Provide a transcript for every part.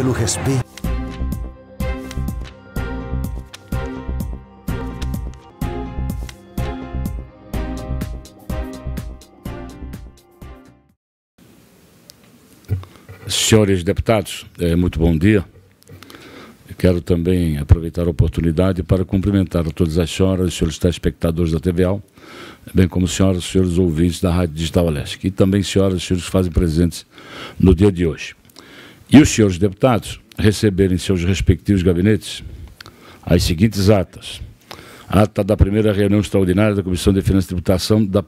pelo respeito. Senhores deputados, é muito bom dia. Quero também aproveitar a oportunidade para cumprimentar a todas as senhoras, e senhores telespectadores da TVA, bem como senhoras e senhores ouvintes da Rádio Digital Leste, e também senhoras e senhores que fazem presentes no dia de hoje e os senhores deputados receberem seus respectivos gabinetes as seguintes atas. Ata da primeira reunião extraordinária da Comissão de Finanças e Tributação da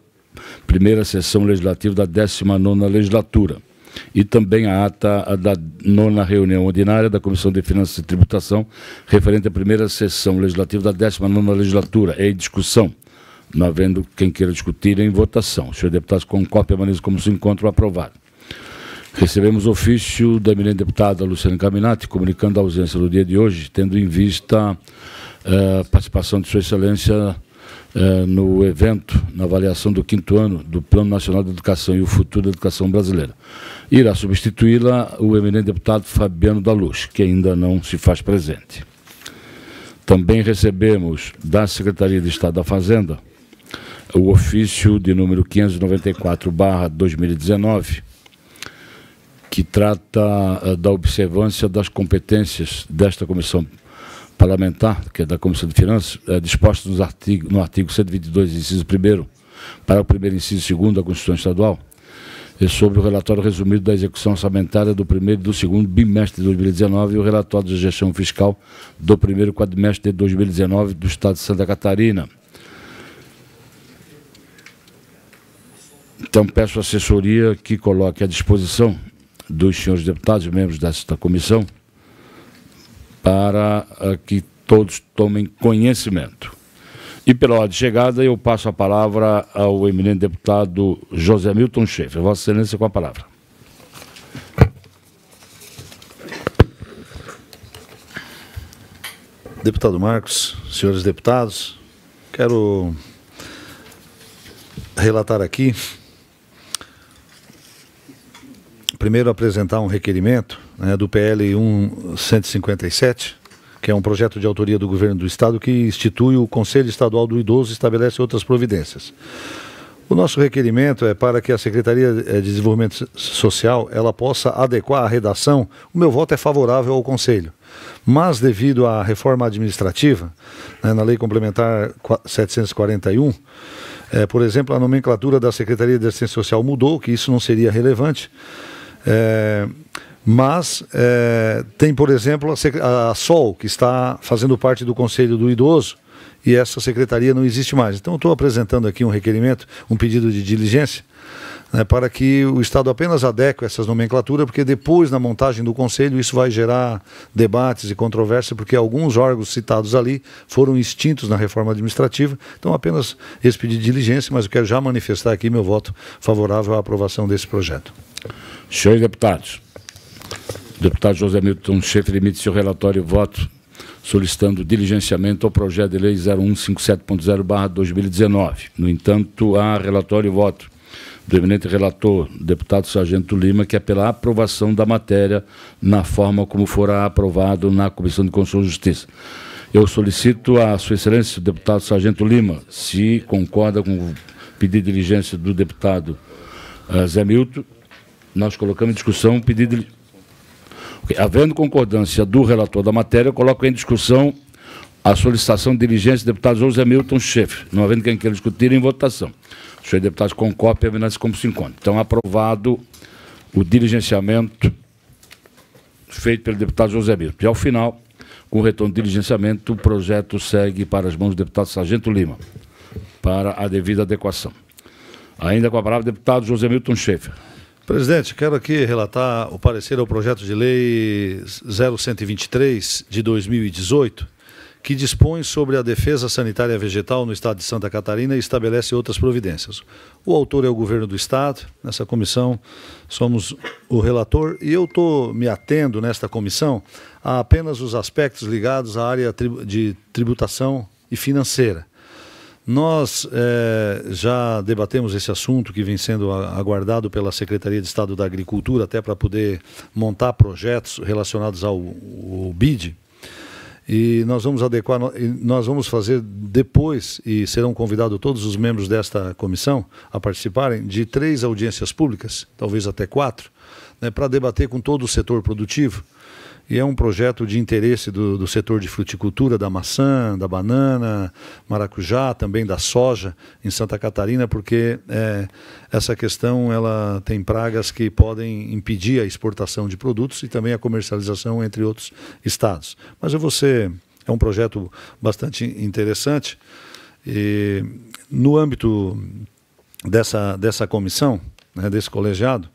primeira sessão legislativa da 19ª legislatura e também a ata da nona reunião ordinária da Comissão de Finanças e Tributação referente à primeira sessão legislativa da 19ª legislatura em discussão. Não havendo quem queira discutir em votação. Senhores deputados com cópia, permaneça como se encontram aprovado. Recebemos ofício da eminente deputada Luciana Caminati, comunicando a ausência do dia de hoje, tendo em vista a eh, participação de Sua Excelência eh, no evento, na avaliação do quinto ano do Plano Nacional de Educação e o Futuro da Educação Brasileira. Irá substituí-la o eminente deputado Fabiano da Luz, que ainda não se faz presente. Também recebemos da Secretaria de Estado da Fazenda o ofício de número 594, 2019 que trata eh, da observância das competências desta comissão parlamentar, que é da Comissão de Finanças, é disposta nos artigo, no artigo 122, inciso 1 para o primeiro inciso 2 da Constituição Estadual, e sobre o relatório resumido da execução orçamentária do primeiro e do segundo bimestre de 2019 e o relatório de gestão fiscal do primeiro quadrimestre de 2019 do Estado de Santa Catarina. Então, peço assessoria que coloque à disposição dos senhores deputados e membros desta comissão para que todos tomem conhecimento. E pela hora de chegada, eu passo a palavra ao eminente deputado José Milton Schaefer. Vossa Excelência, com a palavra. Deputado Marcos, senhores deputados, quero relatar aqui primeiro apresentar um requerimento né, do PL 1157, que é um projeto de autoria do governo do Estado que institui o Conselho Estadual do Idoso e estabelece outras providências. O nosso requerimento é para que a Secretaria eh, de Desenvolvimento Social ela possa adequar a redação. O meu voto é favorável ao Conselho, mas devido à reforma administrativa né, na Lei Complementar 741, é, eh, por exemplo, a nomenclatura da Secretaria de Assistência Social mudou, que isso não seria relevante. É, mas é, tem, por exemplo, a, a, SOL, que está fazendo parte do Conselho do Idoso, e essa secretaria não existe mais. Então, estou apresentando aqui um requerimento, um pedido de diligência, né, para que o Estado apenas adeque essas nomenclaturas, porque depois, na montagem do Conselho, isso vai gerar debates e controvérsia, porque alguns órgãos citados ali foram extintos na reforma administrativa. Então, apenas esse pedido de diligência, mas eu quero já manifestar aqui meu voto favorável à aprovação desse projeto. Senhores deputados, deputado José Milton Schaefer emite seu relatório e voto solicitando diligenciamento ao projeto de lei 0157.0/2019. No entanto, há relatório e voto do eminente relator, deputado Sargento Lima, que é pela aprovação da matéria na forma como fora aprovado na Comissão de Constituição e Justiça. Eu solicito a Sua Excelência, deputado Sargento Lima, se concorda com o pedido de diligência do deputado uh, Zé Milton, nós colocamos em discussão o pedido de... okay. Havendo concordância do relator da matéria, eu coloco em discussão a solicitação de diligência do deputado José Milton Chefe, não havendo quem queira discutir, em votação. Os senhores deputados cópia, permanece como se encontra. Então, aprovado o diligenciamento feito pelo deputado José Milton. E, ao final, com o retorno do diligenciamento, o projeto segue para as mãos do deputado Sargento Lima, para a devida adequação. Ainda com a palavra, deputado José Milton Schaefer. Presidente, quero aqui relatar o parecer ao projeto de lei 0123 de 2018, que dispõe sobre a defesa sanitária vegetal no estado de Santa Catarina e estabelece outras providências. O autor é o governo do estado, nessa comissão somos o relator e eu estou me atendo nesta comissão a apenas os aspectos ligados à área de tributação e financeira. Nós eh, já debatemos esse assunto que vem sendo aguardado pela Secretaria de Estado da Agricultura, até para poder montar projetos relacionados ao, ao BID, e nós vamos adequar, nós vamos fazer depois, e serão convidados todos os membros desta comissão a participarem, de três audiências públicas, talvez até quatro, né, para debater com todo o setor produtivo, e é um projeto de interesse do, do setor de fruticultura, da maçã, da banana, maracujá, também da soja em Santa Catarina, porque é, essa questão ela tem pragas que podem impedir a exportação de produtos e também a comercialização entre outros estados. Mas eu é um projeto bastante interessante. E no âmbito dessa, dessa comissão, né, desse colegiado,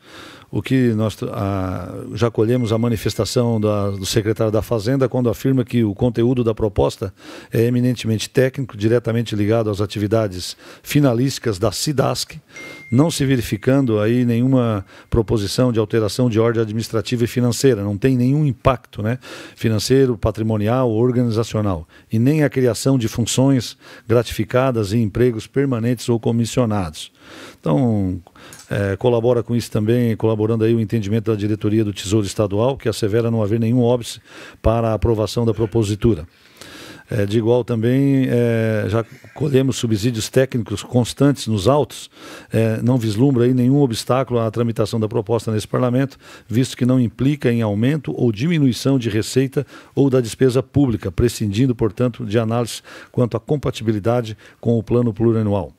o que nós a, já colhemos a manifestação da, do secretário da Fazenda quando afirma que o conteúdo da proposta é eminentemente técnico, diretamente ligado às atividades finalísticas da SIDASC, não se verificando aí nenhuma proposição de alteração de ordem administrativa e financeira, não tem nenhum impacto né, financeiro, patrimonial ou organizacional, e nem a criação de funções gratificadas e empregos permanentes ou comissionados. Então, é, colabora com isso também, colaborando aí o entendimento da diretoria do Tesouro Estadual, que assevera não haver nenhum óbice para a aprovação da propositura. É, de igual também, é, já colhemos subsídios técnicos constantes nos autos, é, não vislumbra aí nenhum obstáculo à tramitação da proposta nesse parlamento, visto que não implica em aumento ou diminuição de receita ou da despesa pública, prescindindo, portanto, de análise quanto à compatibilidade com o plano plurianual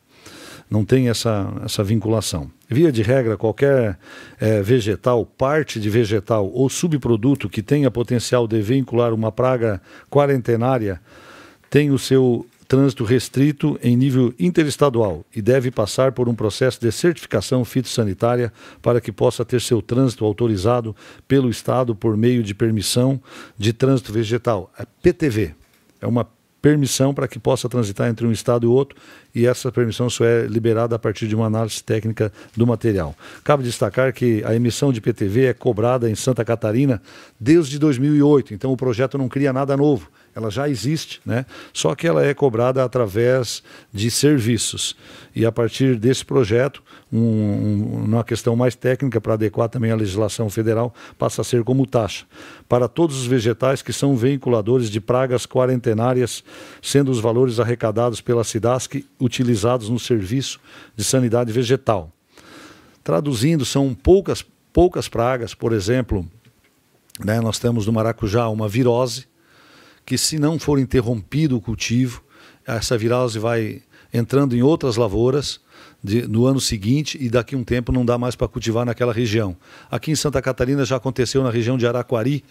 não tem essa, essa vinculação. Via de regra, qualquer é, vegetal, parte de vegetal ou subproduto que tenha potencial de vincular uma praga quarentenária tem o seu trânsito restrito em nível interestadual e deve passar por um processo de certificação fitossanitária para que possa ter seu trânsito autorizado pelo Estado por meio de permissão de trânsito vegetal, a é PTV. É uma permissão para que possa transitar entre um estado e outro, e essa permissão só é liberada a partir de uma análise técnica do material. Cabe destacar que a emissão de PTV é cobrada em Santa Catarina desde 2008, então o projeto não cria nada novo ela já existe, né? só que ela é cobrada através de serviços. E a partir desse projeto, um, uma questão mais técnica para adequar também a legislação federal, passa a ser como taxa. Para todos os vegetais que são veiculadores de pragas quarentenárias, sendo os valores arrecadados pela SIDASC utilizados no serviço de sanidade vegetal. Traduzindo, são poucas, poucas pragas, por exemplo, né, nós temos no maracujá uma virose, que se não for interrompido o cultivo, essa virose vai entrando em outras lavouras de, no ano seguinte e daqui um tempo não dá mais para cultivar naquela região. Aqui em Santa Catarina já aconteceu na região de Araquari,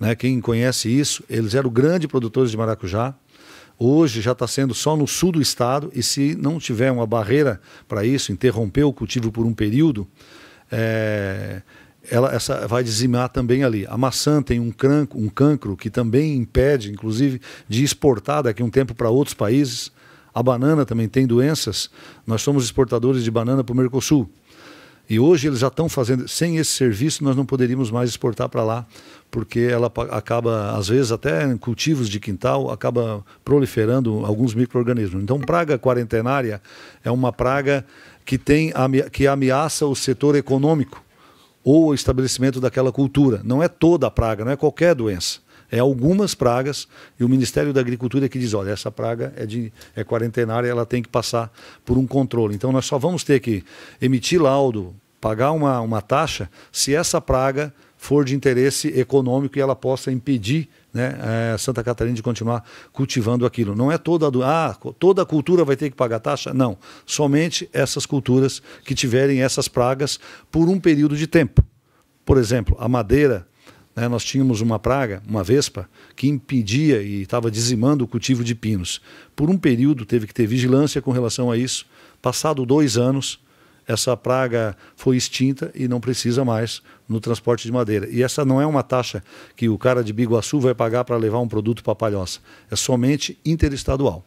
né, quem conhece isso, eles eram grandes produtores de maracujá, hoje já está sendo só no sul do estado e se não tiver uma barreira para isso, interromper o cultivo por um período, é, ela essa vai dizimar também ali. A maçã tem um, cranco, um cancro que também impede, inclusive, de exportar daqui a um tempo para outros países. A banana também tem doenças. Nós somos exportadores de banana para o Mercosul. E hoje eles já estão fazendo. Sem esse serviço, nós não poderíamos mais exportar para lá, porque ela acaba, às vezes, até em cultivos de quintal, acaba proliferando alguns micro-organismos. Então, praga quarentenária é uma praga que, tem, que ameaça o setor econômico ou o estabelecimento daquela cultura. Não é toda a praga, não é qualquer doença. É algumas pragas e o Ministério da Agricultura é que diz, olha, essa praga é, de, é quarentenária, ela tem que passar por um controle. Então nós só vamos ter que emitir laudo, pagar uma, uma taxa, se essa praga for de interesse econômico e ela possa impedir né, é, Santa Catarina de continuar cultivando aquilo. Não é toda a, ah, toda a cultura vai ter que pagar taxa? Não. Somente essas culturas que tiverem essas pragas por um período de tempo. Por exemplo, a madeira né, nós tínhamos uma praga, uma vespa, que impedia e estava dizimando o cultivo de pinos. Por um período teve que ter vigilância com relação a isso. Passado dois anos, essa praga foi extinta e não precisa mais no transporte de madeira. E essa não é uma taxa que o cara de Biguaçu vai pagar para levar um produto para Palhoça. É somente interestadual.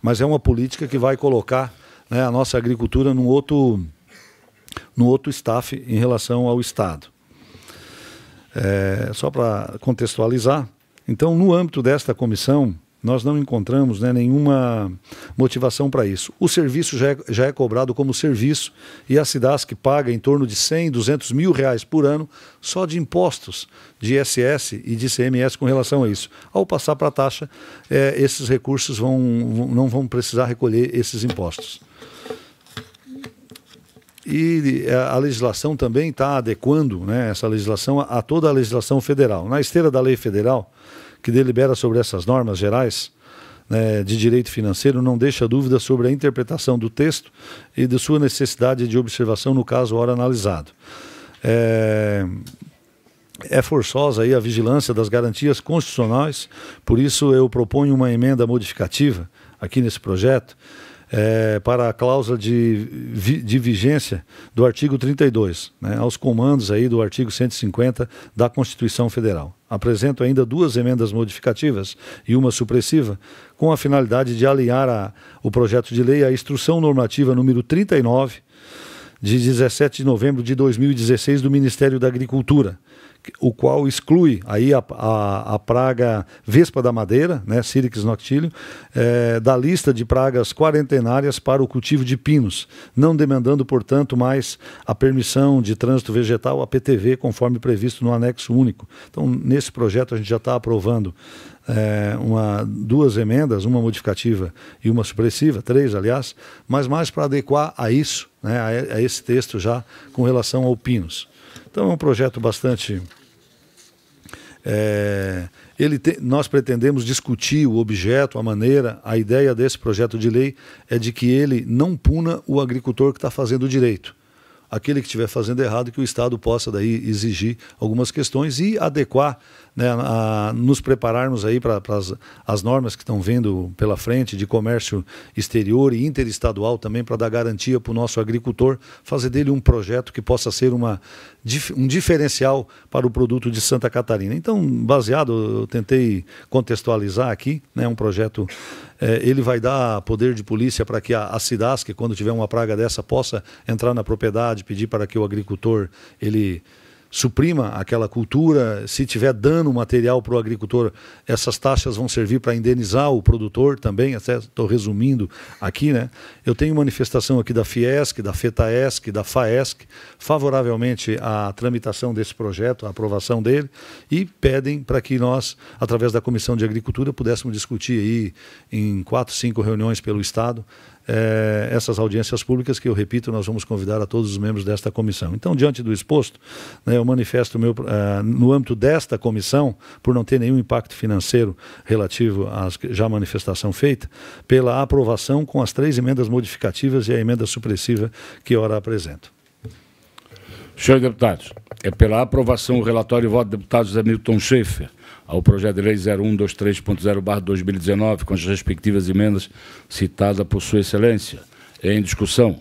Mas é uma política que vai colocar né, a nossa agricultura num outro, num outro staff em relação ao Estado. É, só para contextualizar, então, no âmbito desta comissão, nós não encontramos né, nenhuma motivação para isso. O serviço já é, já é, cobrado como serviço e a Cidasc paga em torno de 100, 200 mil reais por ano só de impostos de ISS e de CMS com relação a isso. Ao passar para a taxa, é, esses recursos vão, vão, não vão precisar recolher esses impostos. E é, a legislação também está adequando né, essa legislação a toda a legislação federal. Na esteira da lei federal que delibera sobre essas normas gerais né, de direito financeiro, não deixa dúvida sobre a interpretação do texto e de sua necessidade de observação no caso ora analisado. É, é forçosa aí a vigilância das garantias constitucionais, por isso eu proponho uma emenda modificativa aqui nesse projeto, é, para a cláusula de, de vigência do artigo 32, né, aos comandos aí do artigo 150 da Constituição Federal. Apresento ainda duas emendas modificativas e uma supressiva, com a finalidade de alinhar a, o projeto de lei à Instrução Normativa número 39, de 17 de novembro de 2016, do Ministério da Agricultura, o qual exclui aí a, a, a praga vespa da madeira, né, Sirix noctilio, é, da lista de pragas quarentenárias para o cultivo de pinos, não demandando, portanto, mais a permissão de trânsito vegetal, a PTV, conforme previsto no anexo único. Então, nesse projeto, a gente já está aprovando é, uma, duas emendas, uma modificativa e uma supressiva, três, aliás, mas mais para adequar a isso, né, a, a esse texto já com relação ao pinos. Então é um projeto bastante. É, ele te, nós pretendemos discutir o objeto, a maneira. A ideia desse projeto de lei é de que ele não puna o agricultor que está fazendo direito aquele que estiver fazendo errado, que o Estado possa daí exigir algumas questões e adequar né, a nos prepararmos aí para as normas que estão vindo pela frente de comércio exterior e interestadual também para dar garantia para o nosso agricultor, fazer dele um projeto que possa ser uma, um diferencial para o produto de Santa Catarina. Então, baseado, eu tentei contextualizar aqui, né, um projeto é, ele vai dar poder de polícia para que a, a SIDASC, quando tiver uma praga dessa, possa entrar na propriedade, pedir para que o agricultor ele suprima aquela cultura. Se tiver dano material para o agricultor, essas taxas vão servir para indenizar o produtor também. Estou resumindo aqui, né? Eu tenho manifestação aqui da Fiesc, da FETAESC, da FAESC, favoravelmente à tramitação desse projeto, à aprovação dele, e pedem para que nós, através da Comissão de Agricultura, pudéssemos discutir aí em quatro, cinco reuniões pelo Estado é, essas audiências públicas que, eu repito, nós vamos convidar a todos os membros desta comissão. Então, diante do exposto, né, eu manifesto meu, uh, no âmbito desta comissão, por não ter nenhum impacto financeiro relativo à já manifestação feita, pela aprovação com as três emendas modificativas e a emenda supressiva que ora apresento. Senhores deputados, é pela aprovação o relatório e voto do deputado José Milton Schaefer ao projeto de lei 0123.0/2019, com as respectivas emendas citada por sua excelência, é em discussão.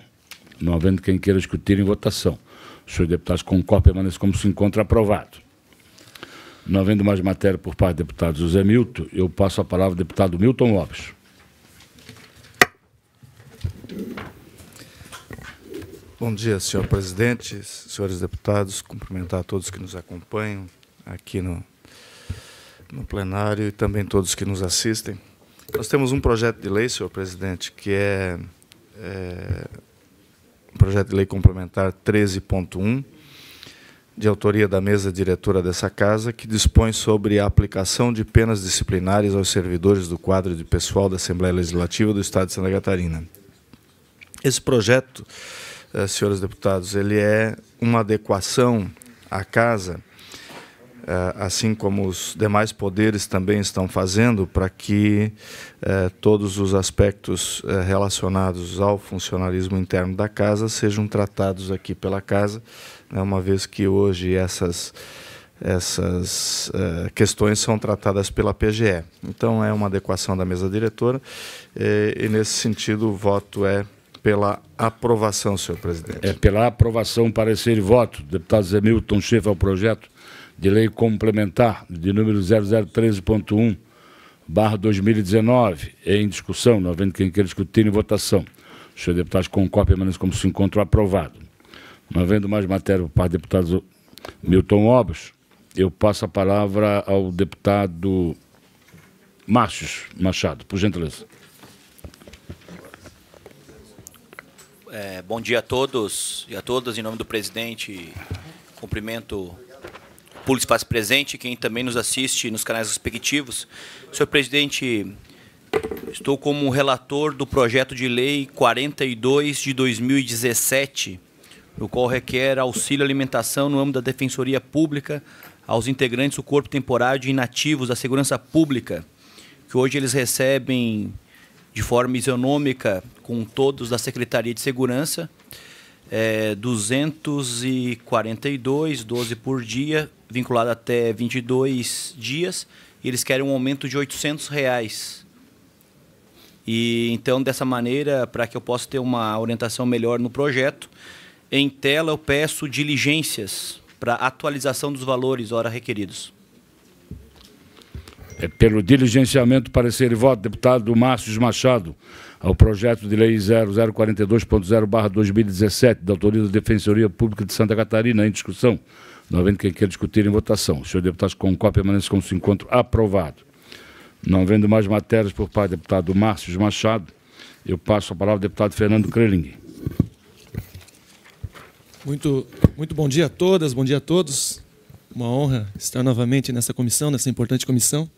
Não havendo quem queira discutir em votação. Os senhores deputados concordam, permaneçam como se encontra aprovado. Não havendo mais matéria por parte do deputado José Milton, eu passo a palavra ao deputado Milton Lopes. Bom dia, senhor presidente, senhores deputados, cumprimentar todos que nos acompanham aqui no no plenário e também todos que nos assistem. Nós temos um projeto de lei, senhor presidente, que é, é um projeto de lei complementar 13.1, de autoria da mesa diretora dessa casa, que dispõe sobre a aplicação de penas disciplinares aos servidores do quadro de pessoal da Assembleia Legislativa do Estado de Santa Catarina. Esse projeto, eh, senhores deputados, ele é uma adequação à casa eh, assim como os demais poderes também estão fazendo, para que eh, todos os aspectos eh, relacionados ao funcionalismo interno da casa sejam tratados aqui pela casa, né, uma vez que hoje essas essas questões são tratadas pela PGE. Então, é uma adequação da mesa diretora e, nesse sentido, o voto é pela aprovação, senhor presidente. É pela aprovação, parecer e voto. Deputado Zemilton Schiff ao projeto de lei complementar de número 0013.1 barra 2019, é em discussão, não havendo quem queira discutir em votação. Os senhores deputados concordam permaneçam como se encontram aprovado. Não havendo mais matéria por parte do deputado Milton Obos, eu passo a palavra ao deputado Márcio Machado, por gentileza. É, bom dia a todos e a todas. Em nome do presidente, cumprimento Pulo faz Presente, quem também nos assiste nos canais respectivos. Senhor presidente, estou como relator do projeto de lei 42 de 2017, no qual requer auxílio alimentação no âmbito da Defensoria Pública aos integrantes do Corpo Temporário de Inativos da Segurança Pública, que hoje eles recebem de forma isonômica com todos da Secretaria de Segurança, é, 242, 12 por dia, vinculado até 22 dias, e eles querem um aumento de 800 reais. E então, dessa maneira, para que eu possa ter uma orientação melhor no projeto, em tela eu peço diligências para atualização dos valores hora requeridos. É pelo diligenciamento parecer e voto, deputado Márcio Machado, ao projeto de lei 0042.0/2017 da Autoria da Defensoria Pública de Santa Catarina em discussão. Não havendo quem queira discutir em votação. Senhor deputado, com concordam permanece como se encontro aprovado. Não havendo mais matérias por parte do deputado Márcio Machado, eu passo a palavra ao deputado Fernando Kreling. Muito, muito bom dia a todas, bom dia a todos. Uma honra estar novamente nessa comissão, nessa importante comissão,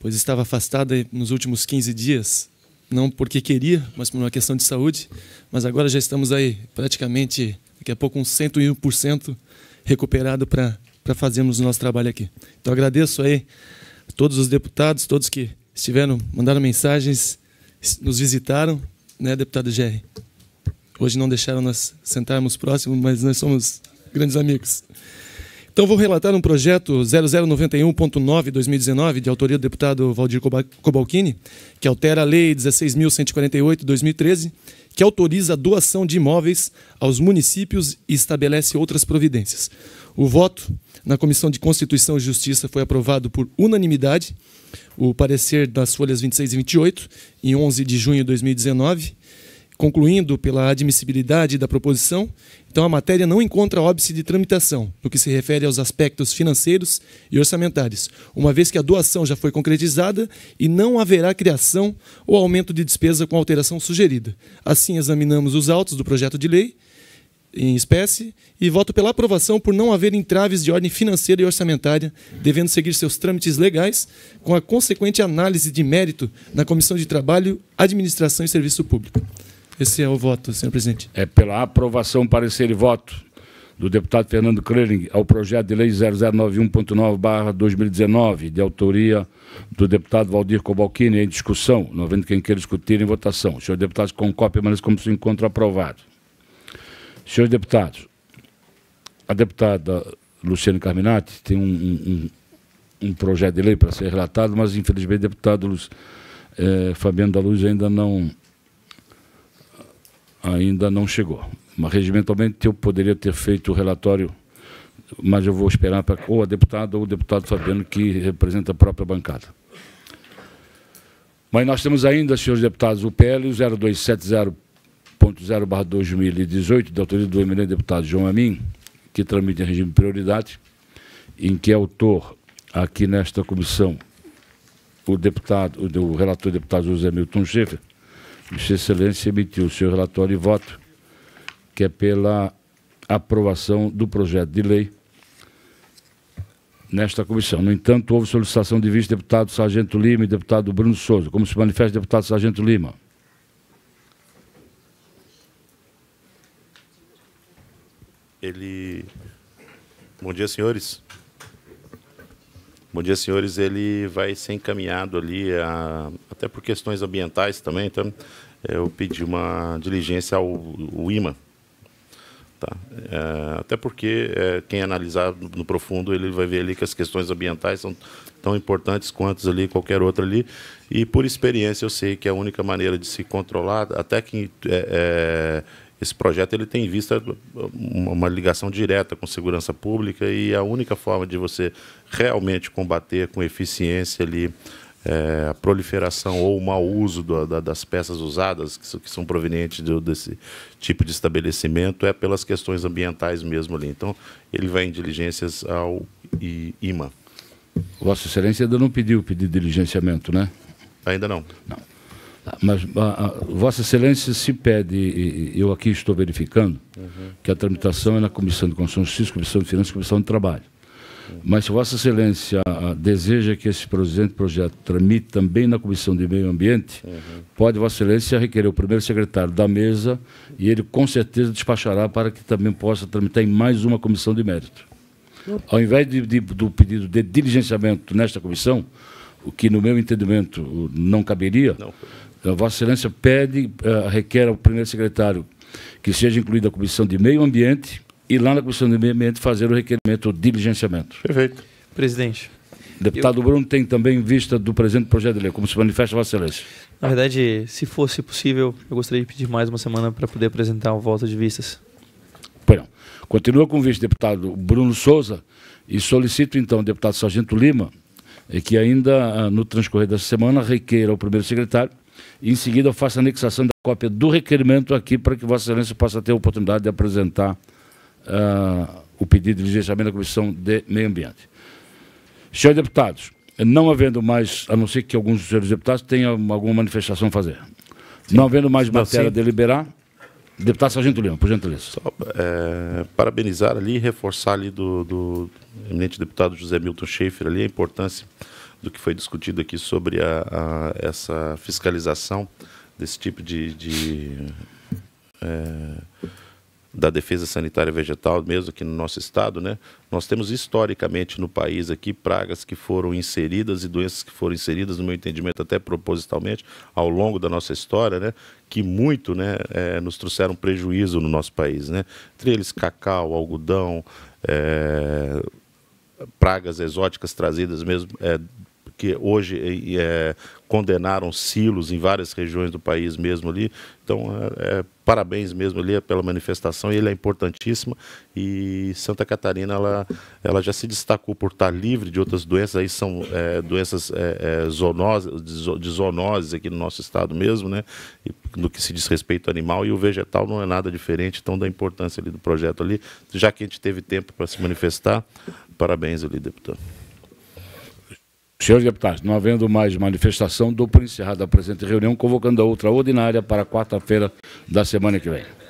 pois estava afastada nos últimos 15 dias, não porque queria, mas por uma questão de saúde. Mas agora já estamos aí praticamente, daqui a pouco, uns 101% recuperado para fazermos o nosso trabalho aqui. Então agradeço aí a todos os deputados, todos que estiveram, mandaram mensagens, nos visitaram, né, deputado Jerry? Hoje não deixaram nós sentarmos próximos, mas nós somos grandes amigos. Então vou relatar um projeto 0091.9 2019 de autoria do deputado Valdir Cobalcini, que altera a lei 16148 2013, que autoriza a doação de imóveis aos municípios e estabelece outras providências. O voto na Comissão de Constituição e Justiça foi aprovado por unanimidade, o parecer das folhas 26 e 28 em 11 de junho de 2019 Concluindo pela admissibilidade da proposição, então a matéria não encontra óbice de tramitação no que se refere aos aspectos financeiros e orçamentários, uma vez que a doação já foi concretizada e não haverá criação ou aumento de despesa com a alteração sugerida. Assim, examinamos os autos do projeto de lei em espécie e voto pela aprovação por não haver entraves de ordem financeira e orçamentária, devendo seguir seus trâmites legais, com a consequente análise de mérito na Comissão de Trabalho, Administração e Serviço Público. Esse é o voto, senhor presidente. É pela aprovação, parecer e voto do deputado Fernando Krelling ao projeto de lei 0091.9/2019, de autoria do deputado Valdir Cobalcini, em discussão, não havendo quem queira discutir em votação. Senhores deputados, com cópia, mas como se encontra aprovado. Senhores deputados, a deputada Luciane Carminati tem um, um, um, projeto de lei para ser relatado, mas infelizmente o deputado Luz, eh, Fabiano da Luz ainda não ainda não chegou. Mas regimentalmente eu poderia ter feito o relatório, mas eu vou esperar para ou a deputada ou o deputado Fabiano, que representa a própria bancada. Mas nós temos ainda, senhores deputados, o PL 0270.0-2018, da autoria do eminente deputado João Amin, que tramita em regime de prioridade, em que é autor aqui nesta comissão o deputado, o relator deputado José Milton Schaefer, Vossa Excelência emitiu o seu relatório e voto, que é pela aprovação do projeto de lei nesta comissão. No entanto, houve solicitação de vice-deputado Sargento Lima e deputado Bruno Souza. Como se manifesta deputado Sargento Lima? Ele. Bom dia, senhores. Bom Dia Senhores ele vai ser encaminhado ali, a, até por questões ambientais também, então é, eu pedi uma diligência ao, ao IMA. Tá? É, até porque é, quem analisar no, no, profundo ele vai ver ali que as questões ambientais são tão importantes quanto ali qualquer outra ali e por experiência eu sei que é a única maneira de se controlar até que é, é esse projeto ele tem em vista uma ligação direta com segurança pública e a única forma de você realmente combater com eficiência ali é, a proliferação ou o mau uso do, da, das peças usadas que, que são provenientes do, desse tipo de estabelecimento é pelas questões ambientais mesmo ali. Então, ele vai em diligências ao IMA. Vossa Excelência ainda não pediu o pedido de diligenciamento, né? Ainda não. Não. Mas, a, ah, a, ah, Vossa Excelência se pede, e, e eu aqui estou verificando, uhum. que a tramitação é na Comissão de Constituição e Justiça, Comissão de Finanças e Comissão de Trabalho. Uhum. Mas se Vossa Excelência ah, deseja que esse presente projeto tramite também na Comissão de Meio Ambiente, uhum. pode Vossa Excelência requerer o primeiro secretário da mesa e ele com certeza despachará para que também possa tramitar em mais uma comissão de mérito. Uhum. Ao invés de, de, do pedido de diligenciamento nesta comissão, o que no meu entendimento não caberia, não. Então, Vossa Excelência pede, eh, requer ao primeiro secretário que seja incluída a Comissão de Meio Ambiente e lá na Comissão de Meio Ambiente fazer o requerimento de diligenciamento. Perfeito. Presidente. Deputado eu... Bruno tem também vista do presente projeto de lei, como se manifesta Vossa Excelência. Na verdade, se fosse possível, eu gostaria de pedir mais uma semana para poder apresentar o voto de vistas. Perdão. Continua com o vice-deputado Bruno Souza e solicito então deputado Sargento Lima eh, que ainda ah, no transcorrer dessa semana requeira ao primeiro secretário em seguida eu faço a anexação da cópia do requerimento aqui para que Vossa Excelência possa ter a oportunidade de apresentar uh, o pedido de licenciamento da Comissão de Meio Ambiente. Senhores deputados, não havendo mais, a não ser que alguns dos senhores deputados tenham alguma manifestação a fazer, Sim. não havendo mais matéria a deliberar, Deputado Sargento Lima, por gentileza. Só, é, parabenizar ali, reforçar ali do, do eminente deputado José Milton Schaefer ali a importância do que foi discutido aqui sobre a, a essa fiscalização desse tipo de, de é, da defesa sanitária vegetal, mesmo aqui no nosso estado, né? Nós temos historicamente no país aqui pragas que foram inseridas e doenças que foram inseridas, no meu entendimento, até propositalmente, ao longo da nossa história, né? Que muito, né, é, nos trouxeram prejuízo no nosso país, né? Entre eles cacau, algodão, é, pragas exóticas trazidas mesmo é, que hoje é, condenaram silos em várias regiões do país mesmo ali. Então, é, é, parabéns mesmo ali pela manifestação, ele é importantíssima e Santa Catarina ela, ela já se destacou por estar livre de outras doenças, aí são é, doenças é, é zoonoses, de zoonoses aqui no nosso estado mesmo, né? E, no que se diz respeito ao animal e o vegetal não é nada diferente, então da importância ali do projeto ali, já que a gente teve tempo para se manifestar, parabéns ali, deputado. Senhores deputados, não havendo mais manifestação, dou por encerrada a presente reunião, convocando a outra ordinária para quarta-feira da semana que vem.